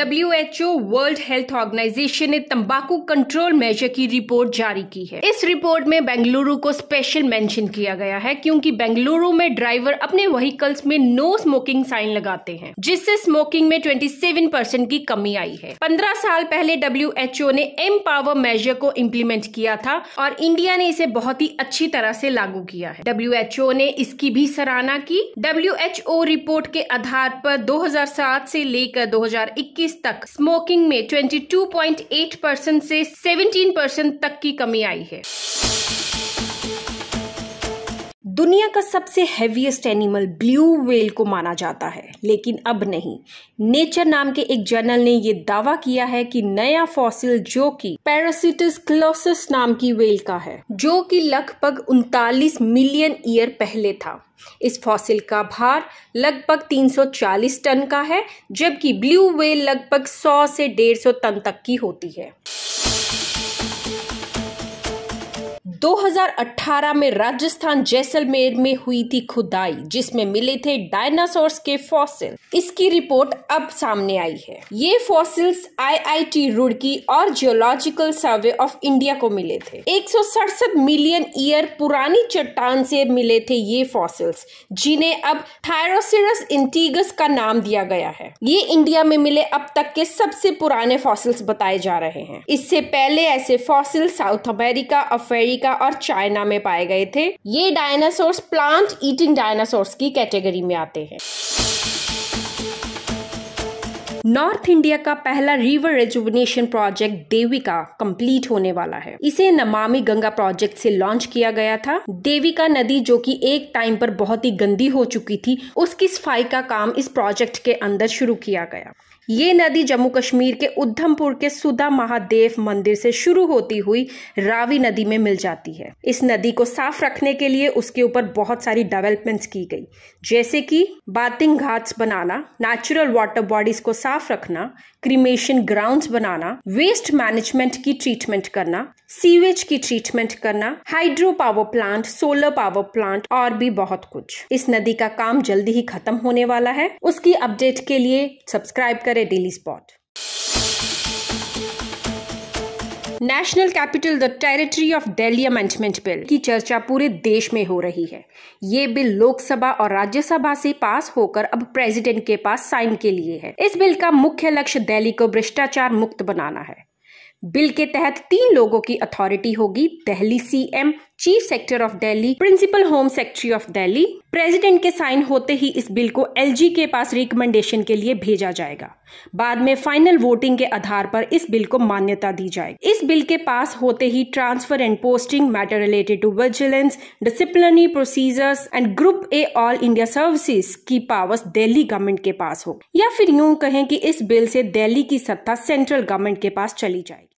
W H O world health organisation ने तंबाकू control measure की रिपोर्ट जारी की है इस रिपोर्ट में बेंगलुरु को स्पेशल मेंशन किया गया है क्योंकि बेंगलुरु में ड्राइवर अपने व्हीकल्स में नो स्मोकिंग साइन लगाते हैं जिससे स्मोकिंग में 27 परसेंट की कमी आई है 15 साल पहले डब्ल्यू एच ओ ने एम पावर मेजर को इम्प्लीमेंट किया था और इंडिया ने इसे बहुत ही अच्छी तरह से लागू किया है डब्ल्यू एच ओ ने इसकी भी सराहना की डब्ल्यू एच ओ रिपोर्ट के आधार पर 2007 से लेकर 2021 2020 तक स्मोकिंग में 22.8 परसेंट से 17 परसेंट तक की कमी आई है दुनिया का सबसे हैवीएस्ट एनिमल ब्लू वेल को माना जाता है लेकिन अब नहीं नेचर नाम के एक जर्नल ने यह दावा किया है कि नया फॉसिल जो कि पैरासिटिस क्लोसिस नाम की वेल का है जो कि लगभग उनतालीस मिलियन ईयर पहले था इस फॉसिल का भार लगभग 340 टन का है जबकि ब्लू वेल लगभग 100 से 150 टन तक की होती है 2018 में राजस्थान जैसलमेर में हुई थी खुदाई जिसमें मिले थे डायनासोर्स के फॉसिल इसकी रिपोर्ट अब सामने आई है ये फॉसिल्स आईआईटी रुड़की और जियोलॉजिकल सर्वे ऑफ इंडिया को मिले थे एक मिलियन ईयर पुरानी चट्टान से मिले थे ये फॉसिल्स जिन्हें अब थायरोसिरस इंटीगस का नाम दिया गया है ये इंडिया में मिले अब तक के सबसे पुराने फॉसिल्स बताए जा रहे हैं इससे पहले ऐसे fossil South America Africa America और चाइना में पाए गए थे ये डायनासोर्स प्लांट ईटिंग डायनासोर्स की कैटेगरी में आते हैं नॉर्थ इंडिया का पहला river rejuvenation project Devika complete होने वाला है इसे नमामि गंगा प्रोजेक्ट से लॉन्च किया गया था देविका नदी जो कि एक टाइम पर बहुत ही गंदी हो चुकी थी उसकी सफाई का काम इस प्रोजेक्ट के अंदर शुरू किया गया ये नदी जम्मू कश्मीर के उधमपुर के सुधा महादेव मंदिर से शुरू होती हुई रावी नदी में मिल जाती है इस नदी को साफ रखने के लिए उसके ऊपर बहुत सारी डेवलपमेंट्स की गई जैसे कि बातिंग घाट्स बनाना नेचुरल वाटर बॉडीज को साफ साफ रखना क्रीमेशन ग्राउंड्स बनाना वेस्ट मैनेजमेंट की ट्रीटमेंट करना सीवेज की ट्रीटमेंट करना hydro power plant solar power plant और भी बहुत कुछ इस नदी का काम जल्दी ही खत्म होने वाला है उसकी अपडेट के लिए सब्सक्राइब करें daily spot national capital the territory of Delhi amendment bill की चर्चा पूरे देश में हो रही है ये बिल लोकसभा और राज्यसभा से पास होकर अब प्रेसिडेंट के पास साइन के लिए है इस बिल का मुख्य लक्ष्य दिल्ली को भ्रष्टाचार मुक्त बनाना है बिल के तहत तीन लोगों की अथॉरिटी होगी Delhi CM chief secretary of Delhi principal home secretary of Delhi president के साइन होते ही इस बिल को एलजी के पास रिकमेंडेशन के लिए भेजा जाएगा बाद में फाइनल वोटिंग के आधार पर इस बिल को मान्यता दी जाएगी इस बिल के पास होते ही transfer and posting matter related to vigilance disciplinary procedures and group A all India services की पावर्स दिल्ली गवर्नमेंट के पास हो या फिर यूं कहें कि इस बिल से दिल्ली की सत्ता सेंट्रल गवर्नमेंट के पास चली जाएगी